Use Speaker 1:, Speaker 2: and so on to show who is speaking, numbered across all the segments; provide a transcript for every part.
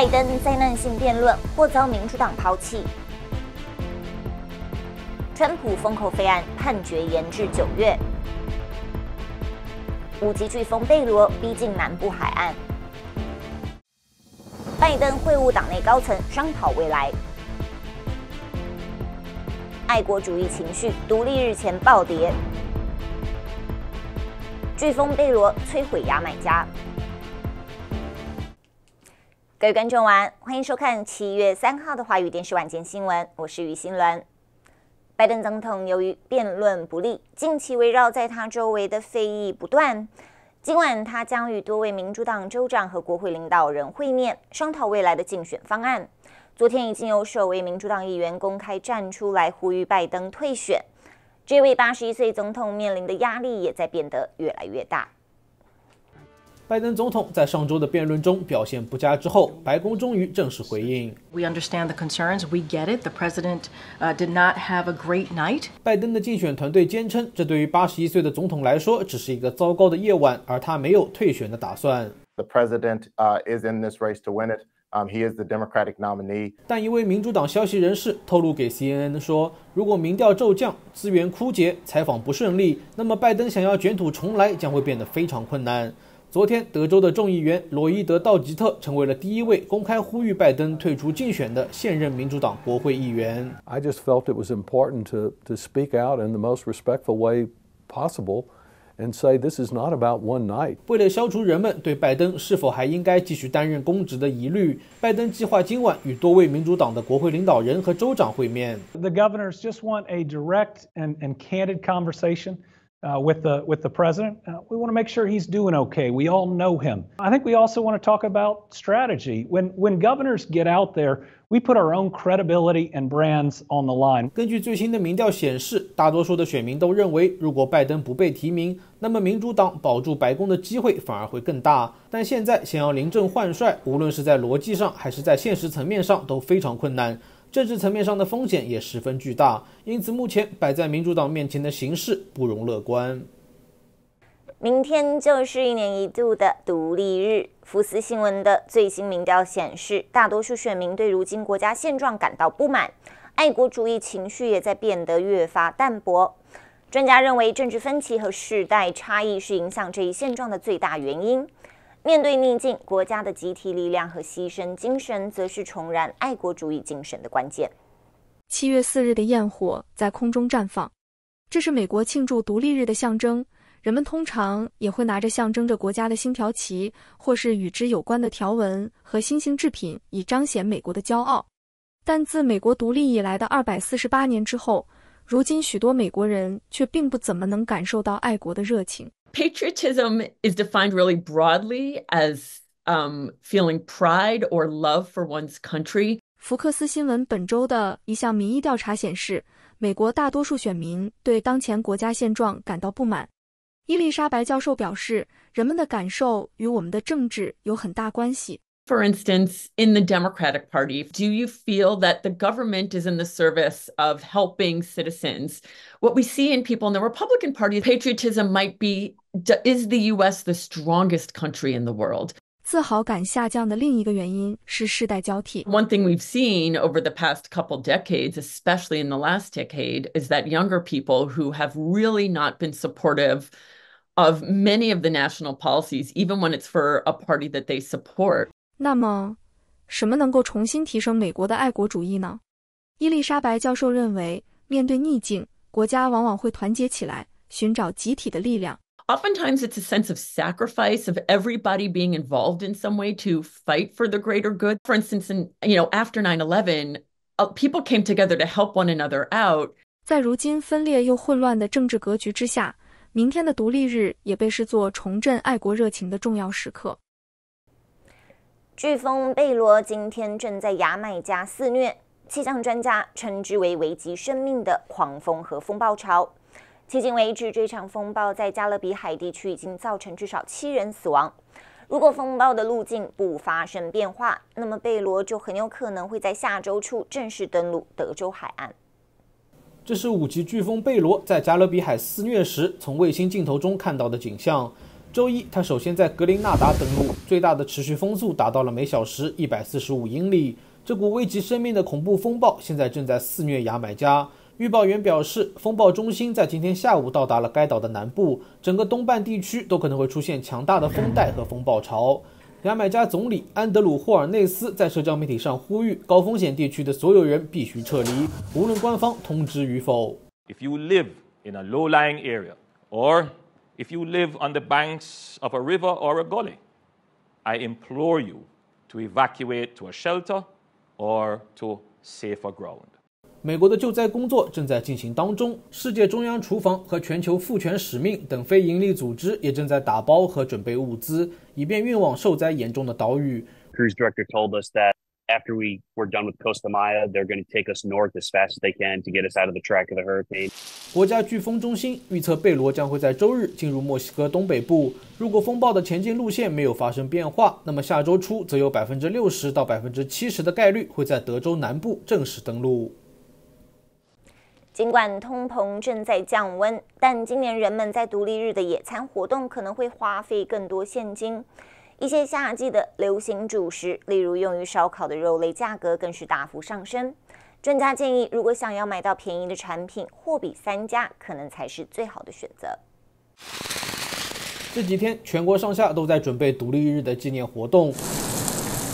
Speaker 1: 拜登灾难性辩论或遭民主党抛弃，川普封口费案判决延至九月，五级飓风贝罗逼近南部海岸，拜登会晤党内高层商讨未来，爱国主义情绪，独立日前暴跌，飓风贝罗摧毁牙买加。各位观众晚，欢迎收看七月三号的华语电视晚间新闻，我是于心伦。拜登总统由于辩论不利，近期围绕在他周围的非议不断。今晚他将与多位民主党州长和国会领导人会面，商讨未来的竞选方案。昨天已经有首位民主党议员公开站出来呼吁拜登退选，这位八十一岁总统面临的压力也在变得越来越大。
Speaker 2: 拜登总统在上周的辩论中表现不佳之后，白宫终于正式回应。We understand the concerns. We get it. The president did not have a great night. 拜登的竞选团队坚称，这对于八十一岁的总统来说，只是一个糟糕的夜晚，而他没有退选的打算。The president is in this race to win it. Um, He is the Democratic nominee. 但一位民主党消息人士透露给 CNN 说，如果民调骤降、资源枯竭、采访不顺利，那么拜登想要卷土重来将会变得非常困难。昨天，德州的众议员罗伊德·道吉特成为了第一位公开呼吁拜登退出竞选的现任民主党国会议员。I just felt it was important to to speak out in the most respectful way possible. and say this is not about one night。为了消除人们对拜登是否还应该继续担任公职的疑虑，拜登计划今晚与多位民主党的国会领导人和州长会面。The governors just want a direct and and candid conversation uh, with the with the president. Uh, we want to make sure he's doing okay. We all know him. I think we also want to talk about strategy. When when governors get out there, we put our own credibility and brands on the line. 根据最新的民调显示，大多数的选民都认为，如果拜登不被提名，那么民主党保住白宫的机会反而会更大。但现在想要临阵换帅，无论是在逻辑上还是在现实层面上都非常困难。政治层面上的风险也十分巨大，因此目前摆在民主党面前的形势不容乐观。
Speaker 1: 明天就是一年一度的独立日。福斯新闻的最新民调显示，大多数选民对如今国家现状感到不满，爱国主义情绪也在变得越发淡薄。专家认为，政治分歧和世代差异是影响这一现状的最大原因。面对逆境，国家的集体力量和牺牲精神，则是重燃爱国主义精神的关键。
Speaker 3: 七月四日的焰火在空中绽放，这是美国庆祝独立日的象征。人们通常也会拿着象征着国家的星条旗，或是与之有关的条纹和星星制品，以彰显美国的骄傲。但自美国独立以来的二百四十八年之后，如今，许多美国人却并不怎么能感受到爱国的热情。
Speaker 4: Patriotism is defined really broadly as, um, feeling pride or love for one's country.
Speaker 3: 福克斯新闻本周的一项民意调查显示，美国大多数选民对当前国家现状感到不满。伊丽莎白教授表示，人们的感受与我们的政治有很
Speaker 4: 大关系。for instance, in the Democratic Party, do you feel that the government is in the service of helping citizens? What we see in people in the Republican Party, patriotism might be is the US the strongest country in the world? One thing we've seen over the past couple decades, especially in the last decade, is that younger people who have really not been supportive of many of the national policies, even when it's for a party that they support.
Speaker 3: 那么，什么能够重新提升美国的爱国主义呢？伊丽莎白教授认为，面对逆境，国家往往会团结起来，寻找
Speaker 4: 集体的力量。Oftentimes it's a sense of sacrifice of everybody being involved in some way to fight for the greater good. For instance, and you know after 9/11, people came together to help one another out.
Speaker 3: 在如今分裂又混乱的政治格局之下，明天的独立日也被视作重振爱国热情的重要时刻。
Speaker 1: 飓风贝罗今天正在牙买加肆虐，气象专家称之为危及生命的狂风和风暴潮。迄今为止，这场风暴在加勒比海地区已经造成至少七人死亡。如果风暴的路径不发生变化，那么贝罗就很有可能会在下周初正式登陆德州海岸。
Speaker 2: 这是五级飓风贝罗在加勒比海肆虐时，从卫星镜头中看到的景象。周一，它首先在格林纳达登陆，最大的持续风速达到了每小时一百四十五英里。这股危及生命的恐怖风暴现在正在肆虐牙买加。预报员表示，风暴中心在今天下午到达了该岛的南部，整个东半地区都可能会出现强大的风带和风暴潮。牙买加总理安德鲁·霍尔内斯在社交媒体上呼吁，高风险地区的所有人必须撤离，无论官方通知与否。If you live in a low-lying area, or if you live on the banks of a river or a gully, I implore you to evacuate to a shelter or to safer ground. 美国的救灾工作正在进行当中，世界中央厨房和全球赋权使命等非营利组织也正在打包和准备物资，以便运往受灾严重的岛屿。Cruise director told us that After we we're done with Costa
Speaker 3: Maya, they're going to take us north as fast as they can to get us out of the track of the hurricane.
Speaker 2: 国家飓风中心预测贝罗将会在周日进入墨西哥东北部。如果风暴的前进路线没有发生变化，那么下周初则有百分之六十到百分之七十的概率会在德州南部正式登陆。
Speaker 1: 尽管通膨正在降温，但今年人们在独立日的野餐活动可能会花费更多现金。一些夏季的流行主食，例如用于烧烤的肉类，价格更是大幅上升。专家建议，如果想要买到便宜的产品，货比三家可能才是最好的选择。
Speaker 2: 这几天，全国上下都在准备独立日的纪念活动。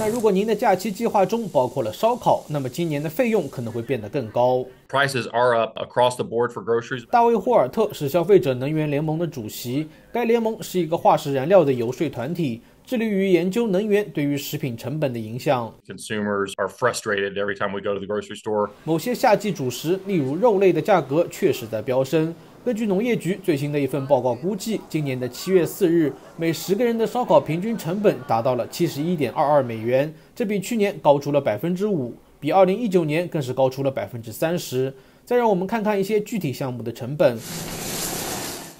Speaker 2: 但如果您的假期计划中包括了烧烤，那么今年的费用可能会变得更高。Prices are up across the board for groceries。大卫·霍尔特是消费者能源联盟的主席，该联盟是一个化石燃料的游说团体。致力于研究能源对于食品成本的影响。Consumers are frustrated every time we go to the grocery store。某些夏季主食，例如肉类的价格确实在飙升。根据农业局最新的一份报告，估计今年的七月四日，每十个人的烧烤平均成本达到了七十一点二二美元，这比去年高出了百分之五，比二零一九年更是高出了百分之三十。再让我们看看一些具体项目的成本。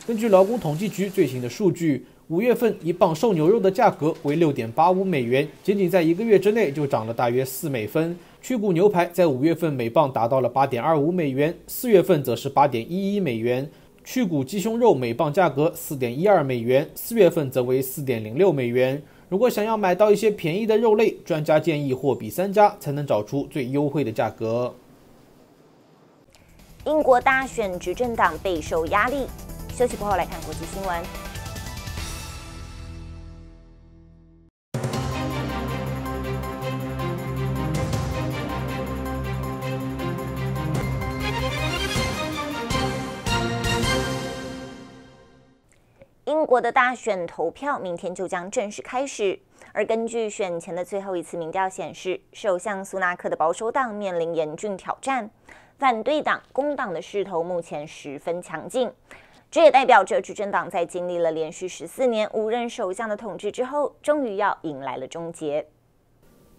Speaker 2: 根据劳工统计局最新的数据。五月份一磅瘦牛肉的价格为六点八五美元，仅仅在一个月之内就涨了大约四美分。去骨牛排在五月份每磅达到了八点二五美元，四月份则是八点一一美元。去骨鸡胸肉每磅价格四点一二美元，四月份则为四点零六美元。如果想要买到一些便宜的肉类，专家建议货比三家才能找出最优惠的价格。
Speaker 1: 英国大选执政党备受压力。休息过后来看国际新闻。国的大选投票明天就将正式开始，而根据选前的最后一次民调显示，首相苏纳克的保守党面临严峻挑战，反对党工党的势头目前十分强劲，这也代表着执政党在经历了连续十四年无任首相的统治之后，终于要迎来了
Speaker 2: 终结。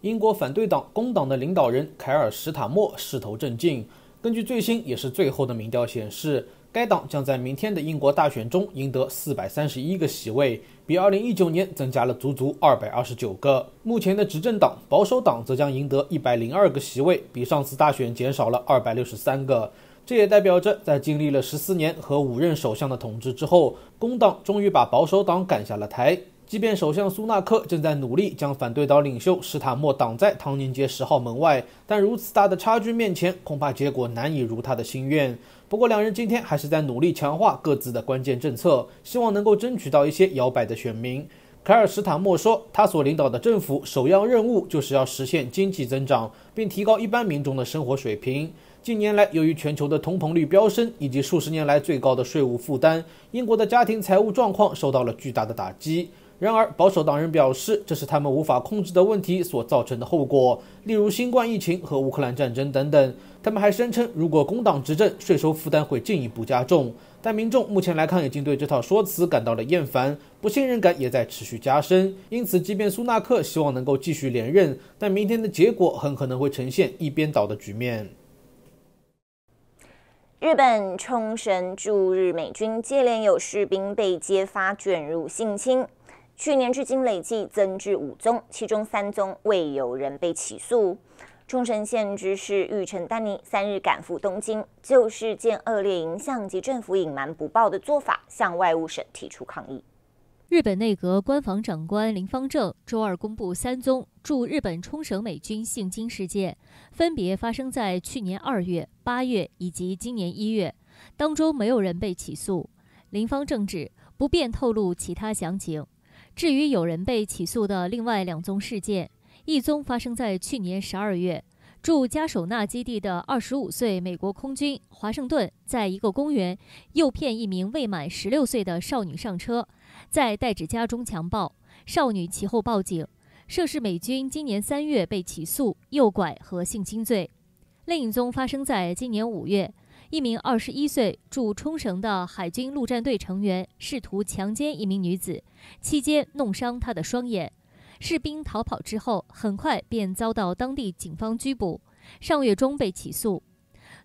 Speaker 2: 英国反对党工党的领导人凯尔·史塔默势头正劲，根据最新也是最后的民调显示。该党将在明天的英国大选中赢得四百三十一个席位，比二零一九年增加了足足二百二十九个。目前的执政党保守党则将赢得一百零二个席位，比上次大选减少了二百六十三个。这也代表着，在经历了十四年和五任首相的统治之后，工党终于把保守党赶下了台。即便首相苏纳克正在努力将反对党领袖史塔默挡在唐宁街十号门外，但如此大的差距面前，恐怕结果难以如他的心愿。不过，两人今天还是在努力强化各自的关键政策，希望能够争取到一些摇摆的选民。凯尔·斯塔默说，他所领导的政府首要任务就是要实现经济增长，并提高一般民众的生活水平。近年来，由于全球的通膨率飙升以及数十年来最高的税务负担，英国的家庭财务状况受到了巨大的打击。然而，保守党人表示，这是他们无法控制的问题所造成的后果，例如新冠疫情和乌克兰战争等等。他们还声称，如果工党执政，税收负担会进一步加重。但民众目前来看已经对这套说辞感到了厌烦，不信任感也在持续加深。因此，即便苏纳克希望能够继续连任，但明天的结果很可能会呈现一边倒的局面。
Speaker 1: 日本冲绳驻日美军接连有士兵被揭发卷入性侵。去年至今累计增至五宗，其中三宗未有人被起诉。冲绳县知事玉城丹尼三日赶赴东京，就事件恶劣影响及政府隐瞒不报的做法，向外务省提出抗议。
Speaker 5: 日本内阁官房长官林方正周二公布三宗驻日本冲绳美军性侵事件，分别发生在去年二月、八月以及今年一月，当中没有人被起诉。林方正指不便透露其他详情。至于有人被起诉的另外两宗事件，一宗发生在去年十二月，驻加首纳基地的二十五岁美国空军华盛顿，在一个公园诱骗一名未满十六岁的少女上车，在代指家中强暴少女，其后报警。涉事美军今年三月被起诉诱拐和性侵罪。另一宗发生在今年五月。一名21岁驻冲绳的海军陆战队成员试图强奸一名女子，期间弄伤她的双眼。士兵逃跑之后，很快便遭到当地警方拘捕，上月中被起诉。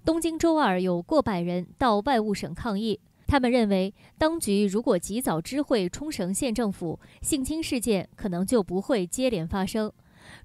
Speaker 5: 东京周二有过百人到外务省抗议，他们认为当局如果及早知会冲绳县政府，性侵事件可能就不会接连发生。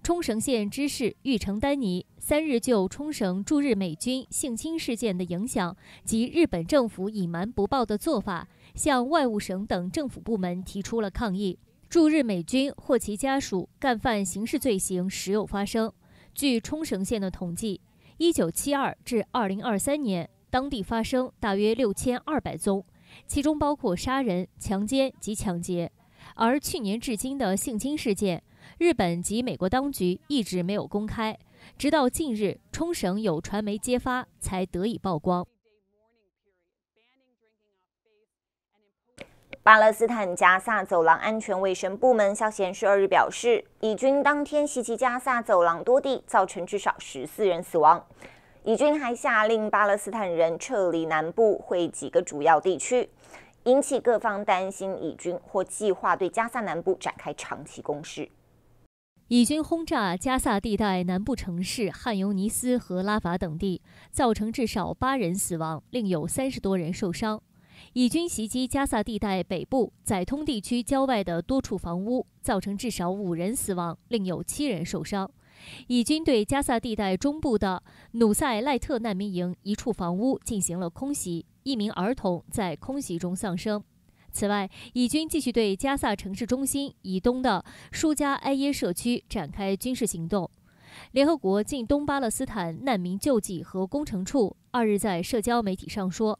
Speaker 5: 冲绳县知事玉城丹尼三日就冲绳驻日美军性侵事件的影响及日本政府隐瞒不报的做法，向外务省等政府部门提出了抗议。驻日美军或其家属干犯刑事罪行时有发生。据冲绳县的统计一九七二至二零二三年，当地发生大约六千二百宗，其中包括杀人、强奸及抢劫。而去年至今的性侵事件。日本及美国当局一直没有公开，直到近日，冲绳有传媒揭发才得以曝光。
Speaker 1: 巴勒斯坦加萨走廊安全卫生部门消息，十二日表示，以军当天袭击加萨走廊多地，造成至少十四人死亡。以军还下令巴勒斯坦人撤离南部会几个主要地区，引起各方担心，以军或计划对加萨南部展开长期攻势。
Speaker 5: 以军轰炸加萨地带南部城市汉尤尼斯和拉法等地，造成至少八人死亡，另有三十多人受伤。以军袭击加萨地带北部载通地区郊外的多处房屋，造成至少五人死亡，另有七人受伤。以军对加萨地带中部的努塞赖特难民营一处房屋进行了空袭，一名儿童在空袭中丧生。此外，以军继续对加萨城市中心以东的舒加埃耶社区展开军事行动。联合国近东巴勒斯坦难民救济和工程处二日在社交媒体上说，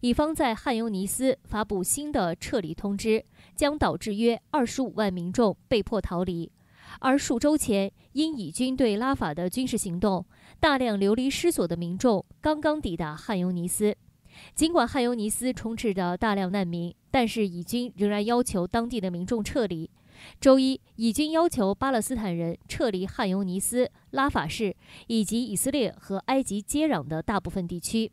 Speaker 5: 以方在汉尤尼斯发布新的撤离通知，将导致约二十五万民众被迫逃离。而数周前，因以军对拉法的军事行动，大量流离失所的民众刚刚抵达汉尤尼斯。尽管汉尤尼斯充斥着大量难民，但是以军仍然要求当地的民众撤离。周一，以军要求巴勒斯坦人撤离汉尤尼斯、拉法市以及以色列和埃及接壤的大部分地区。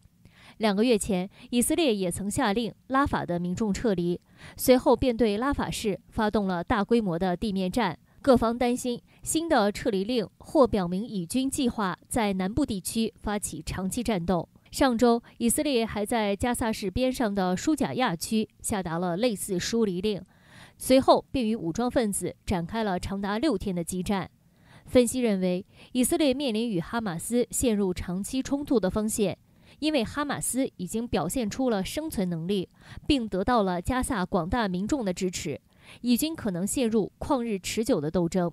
Speaker 5: 两个月前，以色列也曾下令拉法的民众撤离，随后便对拉法市发动了大规模的地面战。各方担心，新的撤离令或表明以军计划在南部地区发起长期战斗。上周，以色列还在加沙市边上的舒贾亚区下达了类似疏离令，随后便与武装分子展开了长达六天的激战。分析认为，以色列面临与哈马斯陷入长期冲突的风险，因为哈马斯已经表现出了生存能力，并得到了加沙广大民众的支持，以军可能陷入旷日持久的斗争。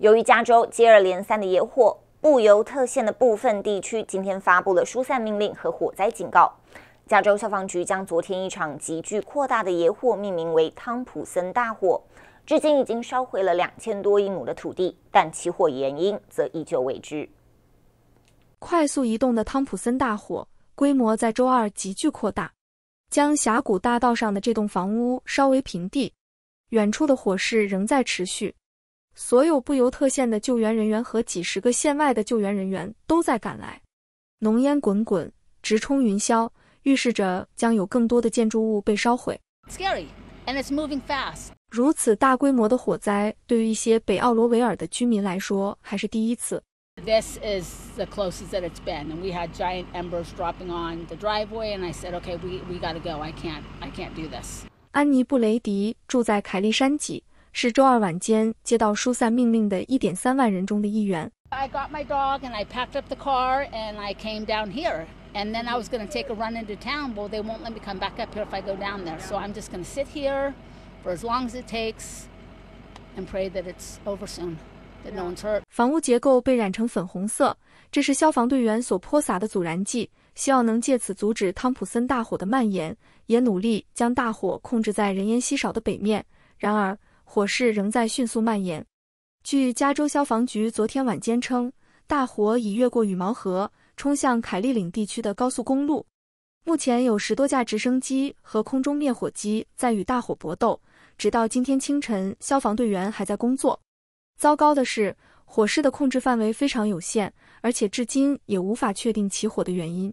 Speaker 1: 由于加州接二连三的野火，布尤特县的部分地区今天发布了疏散命令和火灾警告。加州消防局将昨天一场急剧扩大的野火命名为“汤普森大火”，至今已经烧毁了两千多英亩的土地，但起火原因则依旧未知。
Speaker 3: 快速移动的汤普森大火规模在周二急剧扩大，将峡谷大道上的这栋房屋烧为平地。远处的火势仍在持续。所有布尤特县的救援人员和几十个县外的救援人员都在赶来。浓烟滚滚，直冲云霄，预示着将有更多的建筑物被烧毁。
Speaker 4: Scary, and it's moving fast.
Speaker 3: 如此大规模的火灾，对于一些北奥罗维尔的居民来说，还是第一次。
Speaker 4: This is the closest that it's been, and we had giant embers dropping on the driveway. And I said, okay, we we got t a go. I can't, I can't do this.
Speaker 3: 安妮·布雷迪住在凯利山脊。是周二晚间接到疏散命令的一点三万人中的一员。
Speaker 4: I got my dog and I packed up the car and I came down here and then I was going to take a run into town but they won't let me come back up here if I go down there so I'm just going to sit here for as long as it takes and pray that it's over soon that no one's hurt.
Speaker 3: 房屋结构被染成粉红色，这是消防队员所泼洒的阻燃剂，希望能借此阻止汤普森大火的蔓延，也努力将大火控制在人烟稀少的北面。然而，火势仍在迅速蔓延。据加州消防局昨天晚间称，大火已越过羽毛河，冲向凯利岭地区的高速公路。目前有十多架直升机和空中灭火机在与大火搏斗，直到今天清晨，消防队员还在工作。糟糕的是，火势的控制范围非常有限，而且至今也无法确定起火的原因。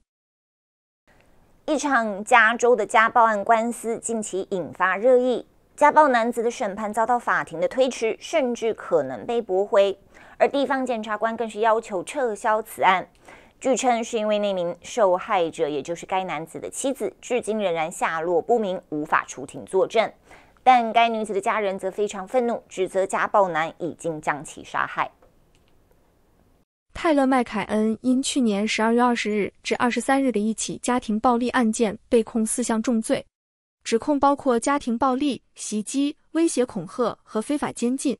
Speaker 1: 一场加州的家暴案官司近期引发热议。家暴男子的审判遭到法庭的推迟，甚至可能被驳回，而地方检察官更是要求撤销此案。据称，是因为那名受害者，也就是该男子的妻子，至今仍然下落不明，无法出庭作证。但该女子的家人则非常愤怒，指责家暴男已经将其杀害。
Speaker 3: 泰勒·麦凯恩因去年12月20日至23日的一起家庭暴力案件，被控四项重罪。指控包括家庭暴力、袭击、威胁、恐吓和非法监禁。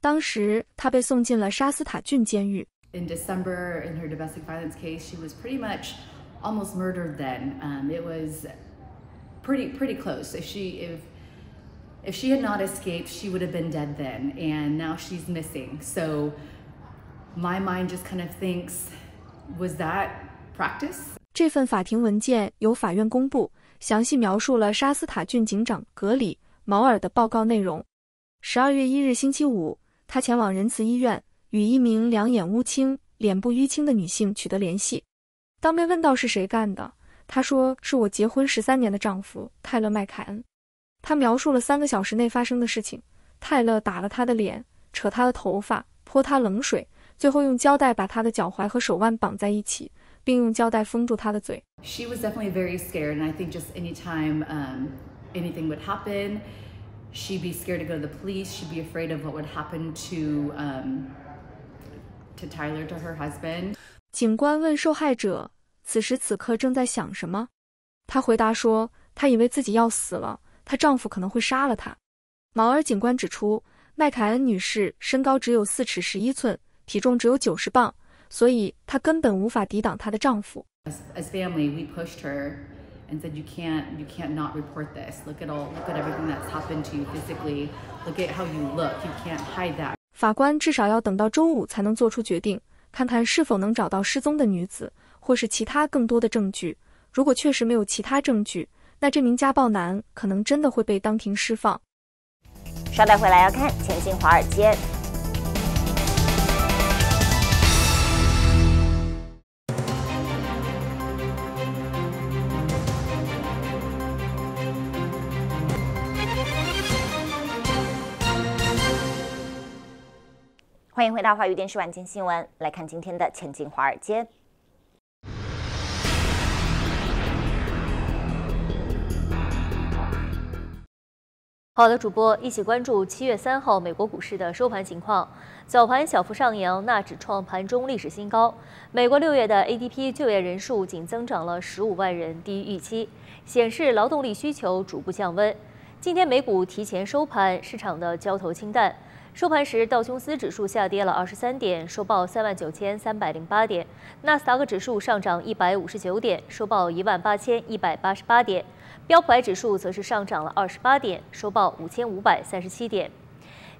Speaker 3: 当时，她被送进了沙斯塔郡监狱。
Speaker 2: In
Speaker 4: December, in her domestic violence case, she was pretty much almost murdered. Then um, it was pretty pretty close. If she if if she had not escaped, she
Speaker 2: would have been dead then. And now she's missing. So my mind just kind of thinks, was that practice?
Speaker 3: 这份法庭文件由法院公布。详细描述了沙斯塔郡警长格里·毛尔的报告内容。十二月一日星期五，他前往仁慈医院，与一名两眼乌青、脸部淤青的女性取得联系。当被问到是谁干的，他说：“是我结婚十三年的丈夫泰勒·麦凯恩。”他描述了三个小时内发生的事情：泰勒打了他的脸，扯他的头发，泼他冷水，最后用胶带把他的脚踝和手腕绑在一起。并用胶带封住她的嘴。
Speaker 4: She was definitely very scared, and I think just anytime um anything would happen, she'd be scared to go to the police. She'd be afraid of what would happen to um to Tyler to her husband.
Speaker 3: 警官问受害者此时此刻正在想什么，她回答说她以为自己要死了，她丈夫可能会杀了她。毛尔警官指出，麦凯恩女士身高只有四尺十一寸，体重只有九十磅。所以她根本无法抵挡她的丈夫。
Speaker 4: As family, we pushed her and said you can't, you can't not report this. Look at all, look at everything that's happened to you physically. Look at how you look. You can't hide that.
Speaker 3: 法官至少要等到周五才能做出决定，看看是否能找到失踪的女子，或是其他更多的证据。如果确实没有其他证据，那这名家暴男可能真的会被当庭释放。
Speaker 1: 稍待回来，要看《前进华尔街》。欢迎回到华娱电视晚间新闻，来看今天的《
Speaker 5: 前进华尔街》。好的，主播一起关注七月三号美国股市的收盘情况。早盘小幅上扬，纳指创盘中历史新高。美国六月的 ADP 就业人数仅增长了十五万人，低于预期，显示劳动力需求逐步降温。今天美股提前收盘，市场的交投清淡。收盘时，道琼斯指数下跌了二十三点，收报三万九千三百零八点；纳斯达克指数上涨一百五十九点，收报一万八千一百八十八点；标普 i 指数则是上涨了二十八点，收报五千五百三十七点。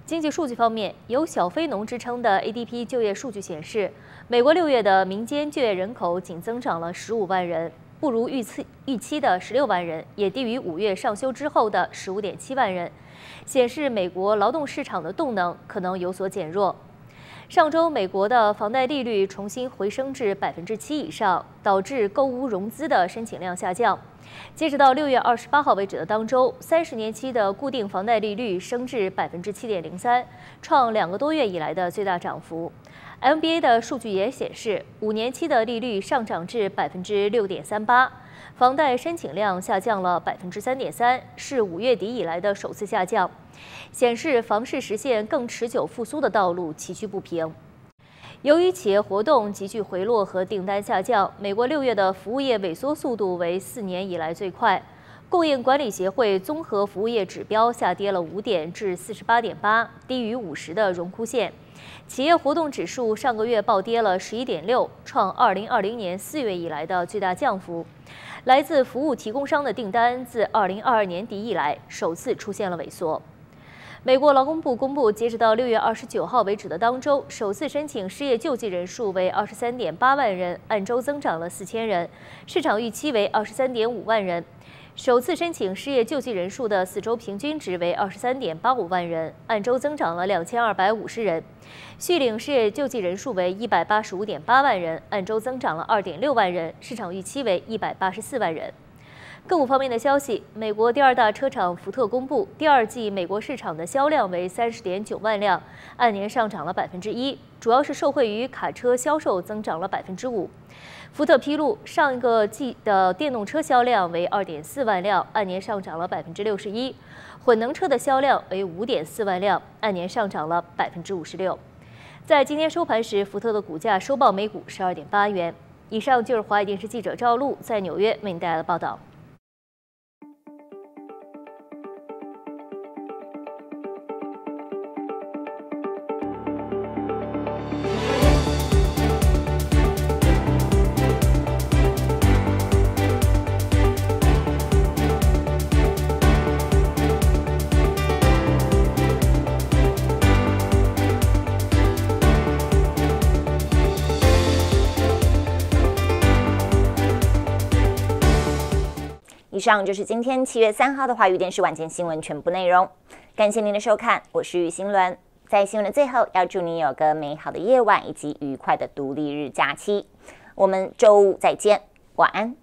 Speaker 5: 经济数据方面，有“小非农”之称的 ADP 就业数据显示，美国六月的民间就业人口仅增长了十五万人，不如预期预期的十六万人，也低于五月上修之后的十五点七万人。显示美国劳动市场的动能可能有所减弱。上周，美国的房贷利率重新回升至百分之七以上，导致购屋融资的申请量下降。截止到六月二十八号为止的当周，三十年期的固定房贷利率升至百分之七点零三，创两个多月以来的最大涨幅。MBA 的数据也显示，五年期的利率上涨至百分之六点三八，房贷申请量下降了百分之三点三，是五月底以来的首次下降，显示房市实现更持久复苏的道路崎岖不平。由于企业活动急剧回落和订单下降，美国六月的服务业萎缩速度为四年以来最快。供应管理协会综合服务业指标下跌了五点，至四十八点八，低于五十的荣枯线。企业活动指数上个月暴跌了十一点六，创二零二零年四月以来的最大降幅。来自服务提供商的订单自二零二二年底以来首次出现了萎缩。美国劳工部公布，截止到六月二十九号为止的当周，首次申请失业救济人数为二十三点八万人，按周增长了四千人，市场预期为二十三点五万人。首次申请失业救济人数的四周平均值为二十三点八五万人，按周增长了两千二百五十人。续领失业救济人数为一百八十五点八万人，按周增长了二点六万人，市场预期为一百八十四万人。个股方面的消息，美国第二大车厂福特公布，第二季美国市场的销量为三十点九万辆，按年上涨了百分之一，主要是受惠于卡车销售增长了百分之五。福特披露，上一个季的电动车销量为二点四万辆，按年上涨了百分之六十一，混能车的销量为五点四万辆，按年上涨了百分之五十六。在今天收盘时，福特的股价收报每股十二点八元。以上就是华语电视记者赵璐在纽约为您带来的报道。
Speaker 1: 以上就是今天七月三号的华语电视晚间新闻全部内容。感谢您的收看，我是雨心伦。在新闻的最后，要祝你有个美好的夜晚以及愉快的独立日假期。我们周五再见，晚安。